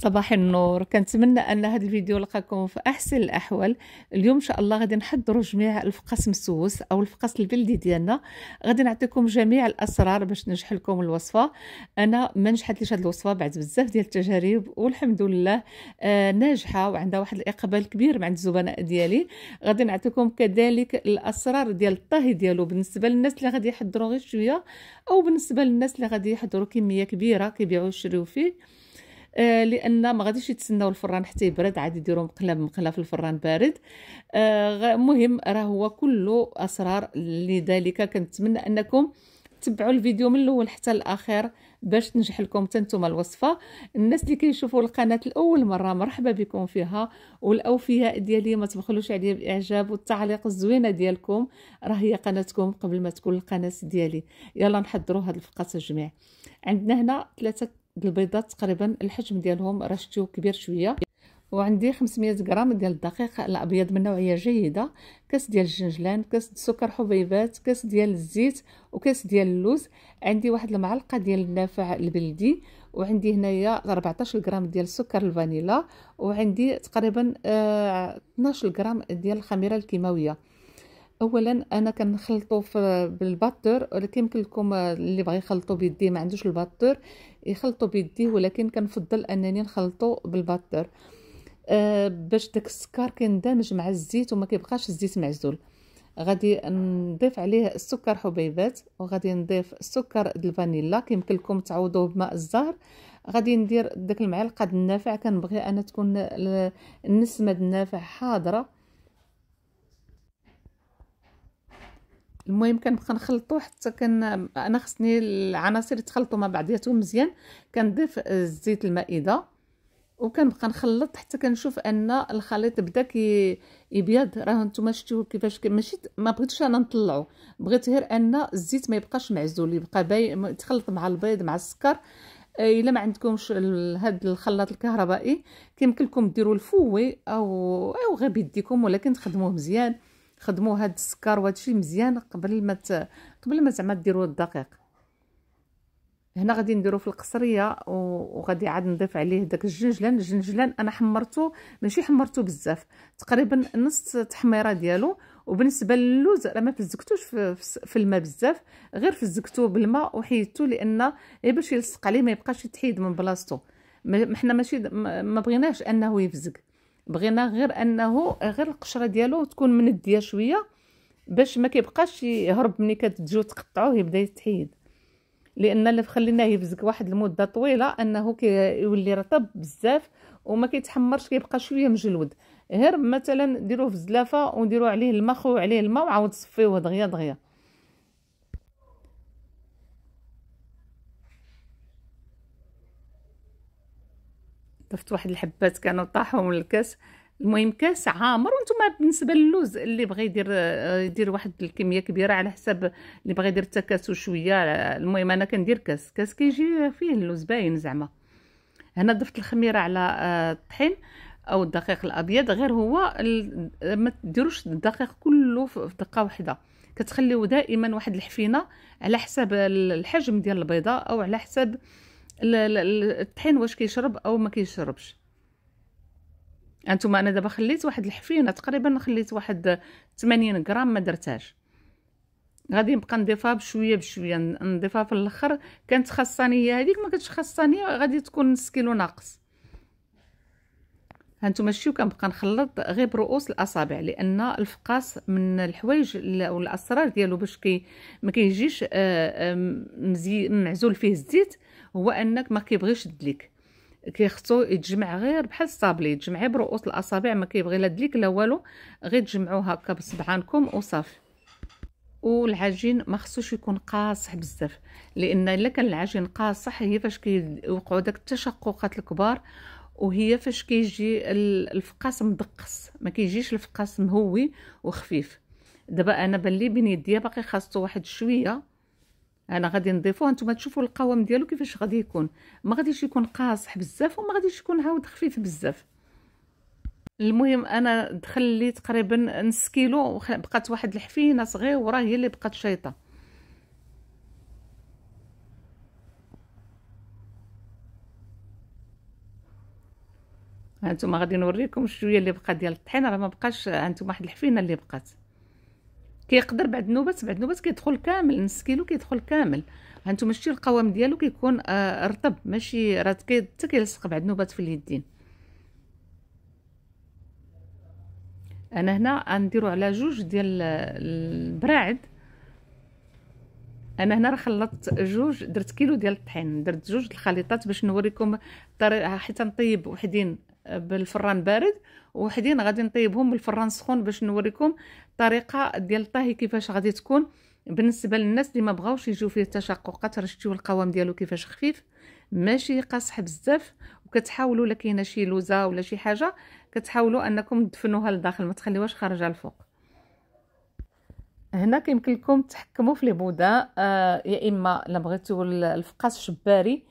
صباح النور كنتمنى ان هذا الفيديو لقاكم في احسن الاحوال اليوم ان شاء الله غادي نحضروا جميع الفقاس مسوس او الفقاس البلدي ديالنا غادي نعطيكم جميع الاسرار باش ننجح لكم الوصفه انا ما نجحتليش هذه الوصفه بعد بزاف ديال التجارب والحمد لله آه ناجحه وعندها واحد الاقبال كبير عند الزبناء ديالي غادي نعطيكم كذلك الاسرار ديال الطهي ديالو بالنسبه للناس اللي غادي يحضروا غير شويه او بالنسبه للناس اللي غادي يحضروا كميه كبيره كيبيعوا ويشريوا فيه آه، لان ما غاديش يتسناو الفران حتى يبرد عادي يديروا مقله بمقله في الفران بارد آه راه هو كله اسرار لذلك كنتمنى انكم تبعوا الفيديو من الاول حتى الاخير باش تنجح لكم حتى نتوما الوصفه الناس اللي كيشوفوا القناه لاول مره مرحبا بكم فيها والاوفياء ديالي ما تبخلوش عليا بالاعجاب والتعليق الزوينه ديالكم راه هي قناتكم قبل ما تكون القناه ديالي يلا نحضروا هاد الفقاس الجميع عندنا هنا ثلاثه البيضات تقريبا الحجم ديالهم راه شتيو كبير شويه وعندي 500 غرام ديال الدقيق الابيض من نوعيه جيده كاس ديال الجنجلان كاس سكر حبيبات كاس ديال الزيت وكاس ديال اللوز عندي واحد المعلقه ديال النافع البلدي وعندي هنايا 14 غرام ديال سكر الفانيلا وعندي تقريبا 12 آه، غرام ديال الخميره الكيماويه اولا انا كنخلطو بالباتور ولكن يمكن لكم آه، اللي بغى يخلطو بيديه ما عندوش الباتور يخلطو بيديه ولكن كنفضل انني نخلطو بالباتور آه باش داك السكر كيندمج مع الزيت وما كيبقاش الزيت معزول غادي نضيف عليه السكر حبيبات وغادي نضيف السكر الفانيلا كيمكن لكم تعوضوه بماء الزهر غادي ندير داك المعلقه النافع كنبغي انا تكون النسمه النافع حاضره المهم كنبقى نخلطو حتى كن انا خصني العناصر يتخلطوا مع بعضياتهم مزيان كنضيف الزيت المائده وكنبقى نخلط حتى كنشوف ان الخليط بدا كي يبيض راه نتوما شفتوا كيفاش ماشي ما بغيتش انا نطلعو بغيت غير ان الزيت ما يبقاش معزول يبقى باي يتخلط مع البيض مع السكر آه، الا ما عندكمش هاد الخلاط الكهربائي كيمكن لكم ديروا الفوي او او غير بيديكم ولكن تخدموه مزيان خدموا هاد السكر الشيء مزيان قبل ما ت... قبل ما زعما ديروا الدقيق هنا غادي نديرو في القصريه وغادي عاد نضيف عليه داك الجنجلان الجنجلان انا حمرته ماشي حمرته بزاف تقريبا نص تحميره ديالو وبالنسبه للوز راه ما فزكتوش في, في الماء بزاف غير فزكتو بالماء وحيدتو لان غير إيه باش يلصق عليه ما يبقاش يتحيد من بلاصتو ما حنا ماشي ما بغيناش انه يفزك بغينا غير انه غير القشره ديالو تكون منديه شويه باش ما كيبقاش يهرب ملي كتجيو تقطعوه يبدا يتحيد لان اللي خليناه يبزق واحد المده طويله انه كيولي رطب بزاف وما كيتحمرش كيبقى شويه مجلود غير مثلا ديروه في الزلافه ونديروا عليه الماء خو عليه الماء وعاود صفيوه دغيا دغيا ضفت واحد الحبات كانوا طاحوا من الكاس المهم كاس عامر وانتم بالنسبه للوز اللي بغى يدير آه، يدير واحد الكميه كبيره على حساب اللي بغى يدير تكاسو شويه المهم انا كندير كاس كاس كيجي فيه اللوز باين زعما هنا ضفت الخميره على آه، الطحين او الدقيق الابيض غير هو آه، ما ديروش الدقيق كله في دقه واحده كتخليو دائما واحد الحفينه على حساب الحجم ديال البيضه او على حساب الطحين واش كيشرب او ما كيشربش انتما انا دابا خليت واحد الحفينه تقريبا خليت واحد 80 غرام ما درتهاش غادي نبقى نضيفها بشويه بشويه نضيفها في الاخر كانت هي هذيك ما كانتش خاصاني غادي تكون نص كيلو ناقص هانتوما شتيو كنبقى نخلط غير برؤوس الاصابع لان الفقاس من الحوايج والاسرار ديالو باش كي ما كيجيش آه، معزول فيه الزيت هو انك ما كيبغيش الدليك كيخصو يتجمع غير بحال الصابلي تجمعي برؤوس الاصابع ما كيبغي لا دليك لا والو غير تجمعوه هكا بصبعانكم وصافي والعجين ما خصوش يكون قاصح بزاف لان الا كان العجين قاصح هي فاش كيوقعوا داك التشققات الكبار وهي فاش كيجي الفقاس مدقس ما كيجيش الفقاس مهوي وخفيف دابا انا بان لي بين يديا باقي خاصو واحد شويه انا غادي نضيفوه نتوما تشوفوا القوام ديالو كيفاش غادي يكون ما غاديش يكون قاصح بزاف وما غاديش يكون عاود خفيف بزاف المهم انا دخل لي تقريبا نص كيلو بقات واحد الحفينه صغيره هي اللي بقات شيطه هانتوما غادي نوريكم شويه اللي بقى ديال الطحين راه ما بقاش هانتوما واحد الحفينه اللي بقات كيقدر بعد نوبات بعد نوبات كيدخل كامل نص كيلو كيدخل كامل هانتوما شتي القوام ديالو كيكون آه رطب ماشي راه حتى كيلصق بعد نوبات في اليدين انا هنا غنديرو على جوج ديال البراعد انا هنا راه خلطت جوج درت كيلو ديال الطحين درت جوج الخليطات باش نوريكم الطريقه حيت نطيب وحدين بالفران بارد وحدين غادي نطيبهم بالفران سخون باش نوريكم الطريقه ديال الطهي كيفاش غادي تكون بالنسبه للناس اللي ما بغاوش يجيو فيه التشققات شفتوا القوام ديالو كيفاش خفيف ماشي قاصح بزاف وكتحاولوا الا كاينه شي لوزه ولا شي حاجه كتحاولوا انكم تدفنوها لداخل ما تخليوهاش خارجه الفوق هنا كيمكن لكم تحكموا في لي بودا آه يا اما الا بغيتوا الفقاس شباري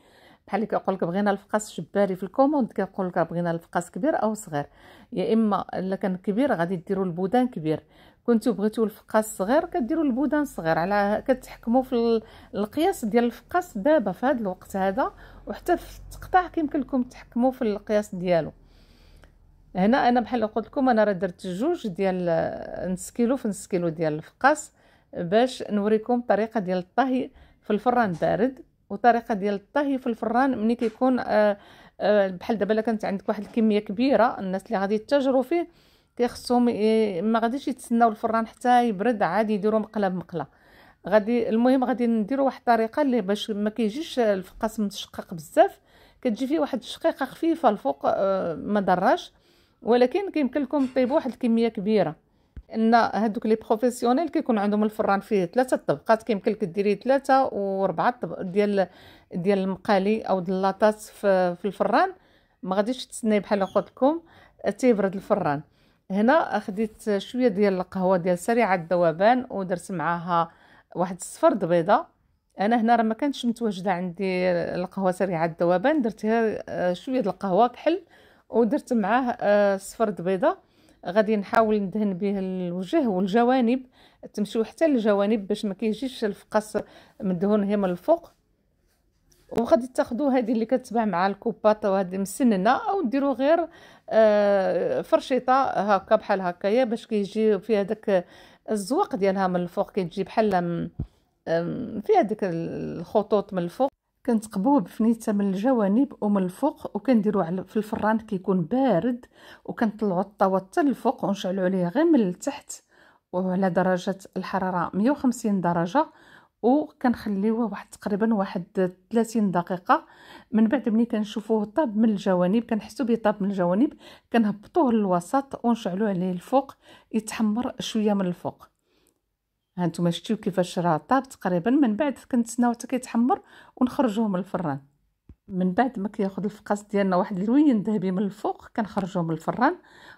بحال اللي كيقول لك بغينا الفقاس شباري في الكوموند كيقول لك بغينا الفقاس كبير او صغير يا اما الا كان كبير غادي ديروا البودان كبير كنتو بغيتو الفقاس صغير كديروا البودان صغير على كتحكموا في القياس ديال الفقاس دابا في هذا الوقت هذا وحتى في التقطاع كيمكن لكم تحكموا في القياس ديالو هنا انا بحال قلت لكم انا راه درت جوج ديال نص كيلو في نص كيلو ديال الفقاس باش نوريكم الطريقه ديال الطهي في الفران بارد وطريقه ديال الطهي في الفران ملي كيكون آه، آه، بحال دابا كانت عندك واحد الكميه كبيره الناس اللي غادي يتجروا فيه كيخصهم ما غاديش يتسناو الفران حتى يبرد عادي يديروا مقله بمقله غادي المهم غادي نديروا واحد الطريقه اللي باش ما كيجيش الفقاس متشقق بزاف كتجي فيه واحد الشقيقه خفيفه الفوق آه، ما ضراش ولكن كيمكن لكم طيبوا واحد الكميه كبيره ان هذوك لي بروفيسيونيل كيكون عندهم الفران فيه ثلاثه طبقات كيمكن لك ديري ثلاثه طبق ديال ديال المقالي او ديال لاطاس في, في الفران ما غاديش تسناي بحال قلت لكم تيبرد الفران هنا خديت شويه ديال القهوه ديال سريعه الذوبان ودرت معاها واحد الصفر بيضه انا هنا راه ما كانتش متواجده عندي القهوه سريعه الذوبان درت آه، شويه القهوه كحل ودرت معاه آه، صفر بيضه غادي نحاول ندهن به الوجه والجوانب تمشيو حتى للجوانب باش ما كيجيش الفقاس مدهون هي من الفوق وغادي تاخذوا هذه اللي كتباع مع الكوباط وهذه مسننه او ديروا غير آه، فرشيطه هكا بحال هكايا باش كيجي فيها داك الزواق ديالها من الفوق كتجي بحال فيها ديك الخطوط من الفوق كنتقبوه بفنيته من الجوانب ومن الفوق وكنديروه في الفران كيكون بارد وكنطلعوا الطاوه حتى الفوق ونشعلوا عليه غير من التحت وعلى درجه الحراره 150 درجه وكنخليوه واحد تقريبا واحد 30 دقيقه من بعد ملي كنشوفوه طاب من الجوانب كنحسو بيه طاب من الجوانب كنهبطوه للوسط ونشعلو عليه الفوق يتحمر شويه من الفوق هانتوما شتيو كيفاش راه طاب تقريبا من بعد كنتسناو حتى كيتحمر ونخرجوه من الفران من بعد ما كياخذ الفقاس ديالنا واحد اللوين ذهبي من الفوق كنخرجوه من الفران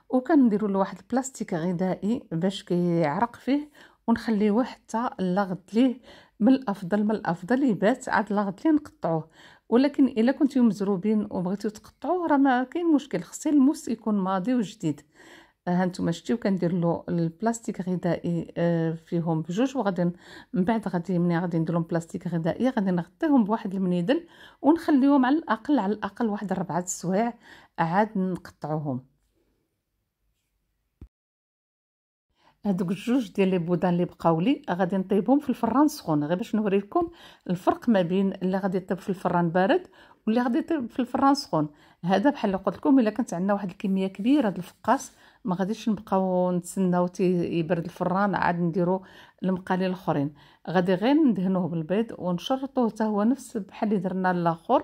وكنديروا له واحد البلاستيك غذائي باش كيعرق فيه ونخليوه حتى لغد ليه من الافضل من الافضل يبات عاد لغد ليه نقطعوه ولكن الا كنتو مزروبين وبغيتو تقطعوه راه ما كاين مشكل خصي الموس يكون ماضي وجديد هانتوما شتيو كندير له البلاستيك غذائي آه، فيهم بجوج وغادي من بعد غادي ملي غادي ندير لهم بلاستيك غذائي غادي نغطيهم بواحد المنيدل ونخليهم على الاقل على الاقل واحد ربعة السوايع عاد نقطعوهم هادوك الجوج ديال لي بودان اللي بقاو لي غادي نطيبهم في الفران سخون غير باش نوريكم الفرق ما بين اللي غادي يطيب في الفران بارد واللي غادي يطيب في الفران سخون هذا بحال قلت لكم الا كانت عندنا واحد الكميه كبيره ديال الفقاس ما غاديش نبقاو نتسناو يبرد الفران عاد نديرو المقالي الاخرين غادي غير ندهنوه بالبيض ونشرطوه حتى هو نفس بحال اللي درنا الاخر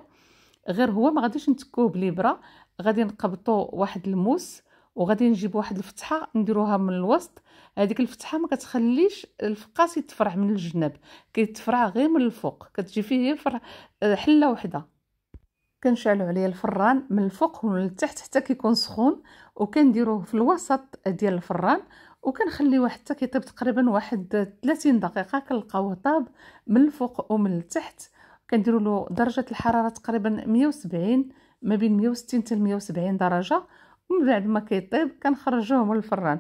غير هو ما غاديش نتكوه بليبره غادي نقبطو واحد الموس وغادي نجيب واحد الفتحه نديروها من الوسط هذيك الفتحه ما كتخليش الفقاس يتفرع من الجناب كيتفرع غير من الفوق كتجي فيه فرع آه، حله وحده كنشعلوا عليه الفران من الفوق ومن التحت حتى كيكون سخون وكنديروه في الوسط ديال الفران وكنخليوه حتى كيطيب تقريبا واحد 30 دقيقه كنلقاوه طاب من الفوق ومن التحت كنديروا له درجه الحراره تقريبا 170 ما بين 160 حتى 170 درجه من بعد ما كيطيب كنخرجوه من الفران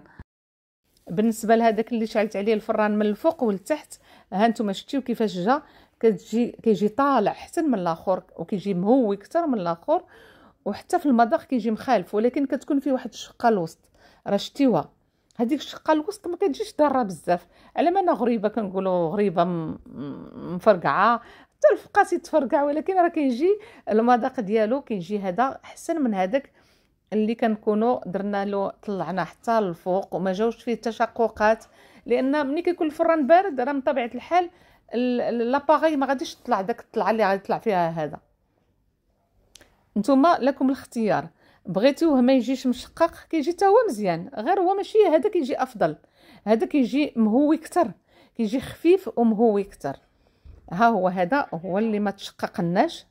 بالنسبه لهذاك اللي شعلت عليه الفران من الفوق والتحت ها نتوما شفتوا كيفاش جا كتجي كيجي طالع حسن من الاخر وكيجي مهوي اكثر من الاخر وحتى في المذاق كيجي مخالف ولكن كتكون فيه واحد الشقه الوسط راه شتيوها هذيك الشقه الوسط ما كتجيش ضاره بزاف على ما انا غريبه كنقولوا غريبه مفرقعه حتى الفقاسي تفرقع ولكن راه كيجي المذاق ديالو كيجي هذا احسن من هذاك اللي كنكونوا درنا له طلعناه حتى للفوق وما جاوش فيه تشققات لان ملي كيكون الفران بارد راه من طبيعه الحال لاباغي ما غاديش تطلع داك الطلعه اللي غادي يطلع فيها هذا نتوما لكم الاختيار بغيتوه ما يجيش مشقق كيجي حتى هو مزيان غير هو ماشي هذا كيجي افضل هذا كيجي مهوي اكثر كيجي خفيف ومهوي اكثر ها هو هذا هو اللي ما تشققناش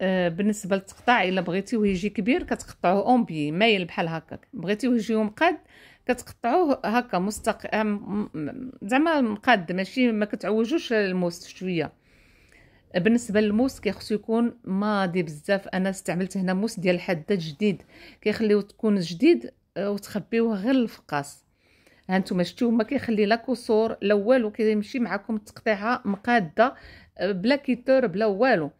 آه، بالنسبه للتقطاع الا بغيتيه يجي كبير كتقطعوه بي مايل بحال هكاك بغيتيه يجي مقاد كتقطعوه هكا مستقيم زعما مقاد ماشي ما كتعوجوش الموس شويه بالنسبه للموس كيخصو يكون ماضي بزاف انا استعملت هنا موس ديال الحداد جديد كيخليوه تكون جديد آه، وتخبيوه غير الفقاس ها نتوما شفتوا ما كيخلي لا كسور لا والو كيمشي معكم التقطيعه مقاده آه، بلا كيتور بلا والو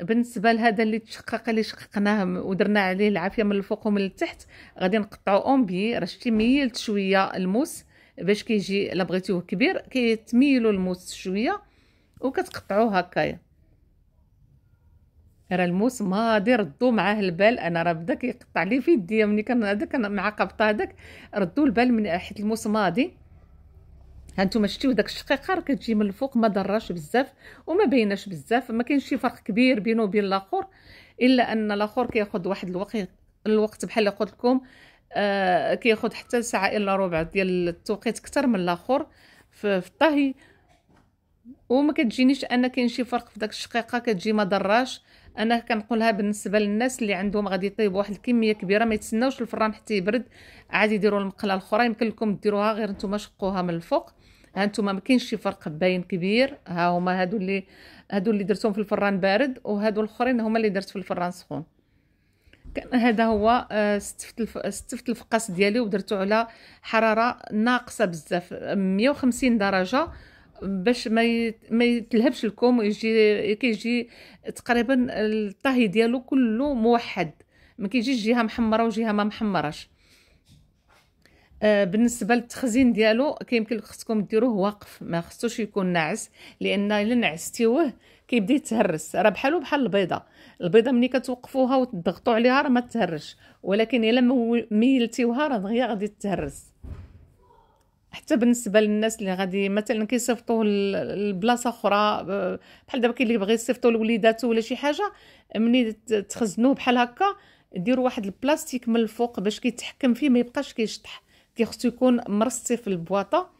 بالنسبه لهذا اللي تشقق اللي شققناه ودرنا عليه العافيه من الفوق ومن التحت غادي نقطعو اون بي راه شتي ميلت شويه الموس باش كيجي الا بغيتيه كبير كيتميلوا الموس شويه وكتقطعوه هكايا راه الموس ما دير ردو معاه البال انا راه بدا كيقطع لي في يديا ملي كان هذا كان مع قبطه هذاك ردو البال من حيت الموس ماضي هانتوما شفتوا داك الشقيقه راه كتجي من الفوق ما ضراش بزاف وما بيناش بزاف ما كاينش شي فرق كبير بينه وبين الاخر الا ان الاخر كياخذ واحد الوقت الوقت بحال اللي قلت لكم آه كياخذ حتى ساعه الا ربع ديال التوقيت اكثر من الاخر في الطهي وما كتجينيش ان كاين شي فرق في داك الشقيقه كتجي ما ضراش انا كنقولها بالنسبه للناس اللي عندهم غادي يطيبوا واحد الكميه كبيره ما يتسناوش الفران حتى يبرد عادي يديروا المقله الاخرى يمكن لكم ديروها غير نتوما شقوها من الفوق هانتوما يعني ما كاينش شي فرق باين كبير ها هما هادو اللي هادو اللي درتهم في الفران بارد وهادو الاخرين هما اللي درت في الفران سخون كان هذا هو استفت آه، استفت الفقاس ديالي ودرته على حراره ناقصه بزاف 150 درجه باش ما ما يتلهبش الكوم ويجي كيجي تقريبا الطهي ديالو كله موحد ما كيجيش جهه محمره وجهه ما محمراش آه، بالنسبه للتخزين ديالو كيمكن خصكم ديروه واقف ما خصوش يكون ناعس لان الا نعستيوه كيبدا يتهرس راه بحالو بحال البيضه البيضه ملي كتوقفوها وتضغطوا عليها راه ما تهرش ولكن الا ميلتيوها راه دغيا غادي تتهرس حتى بالنسبه للناس اللي غادي مثلا كيصيفطوه لبلاصه اخرى آه، بحال دابا كاين اللي بغى يصيفطوا لوليداتو ولا شي حاجه ملي تخزنوه بحال هكا ديروا واحد البلاستيك من الفوق باش كيتحكم فيه ما يبقاش كيشطح خصو يكون مرصي في البواطه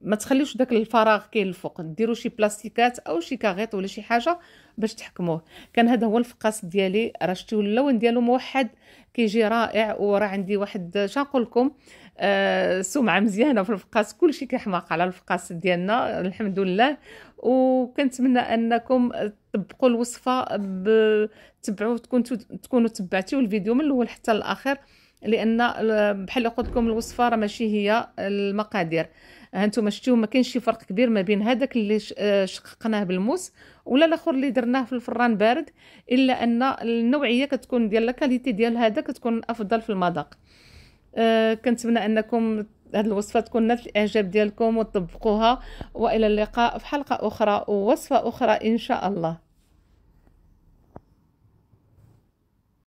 ما تخليوش داك الفراغ كاين الفوق ديروا شي بلاستيكات او شي كاغيط ولا شي حاجه باش تحكموه كان هذا هو الفقاس ديالي راه شتيو اللون ديالو موحد كيجي رائع وراه عندي واحد شنقول لكم آه سمعه مزيانه في الفقاس كلشي كيحماق على الفقاس ديالنا الحمد لله وكنتمنى انكم تطبقوا الوصفه تبعوا تكونوا تكونوا تبعتيو الفيديو من الاول حتى الاخر لان بحال قلت لكم الوصفه راه ماشي هي المقادير هانتوما شفتوا ما كاينش شي فرق كبير ما بين هذاك اللي آه، شققناه بالموس ولا الاخر اللي درناه في الفران بارد الا ان النوعيه كتكون ديال لاكاليتي ديال هذا كتكون افضل في المذاق أه كنتمنى انكم هذه الوصفه تكون نالت الاعجاب ديالكم وتطبقوها والى اللقاء في حلقه اخرى ووصفه اخرى ان شاء الله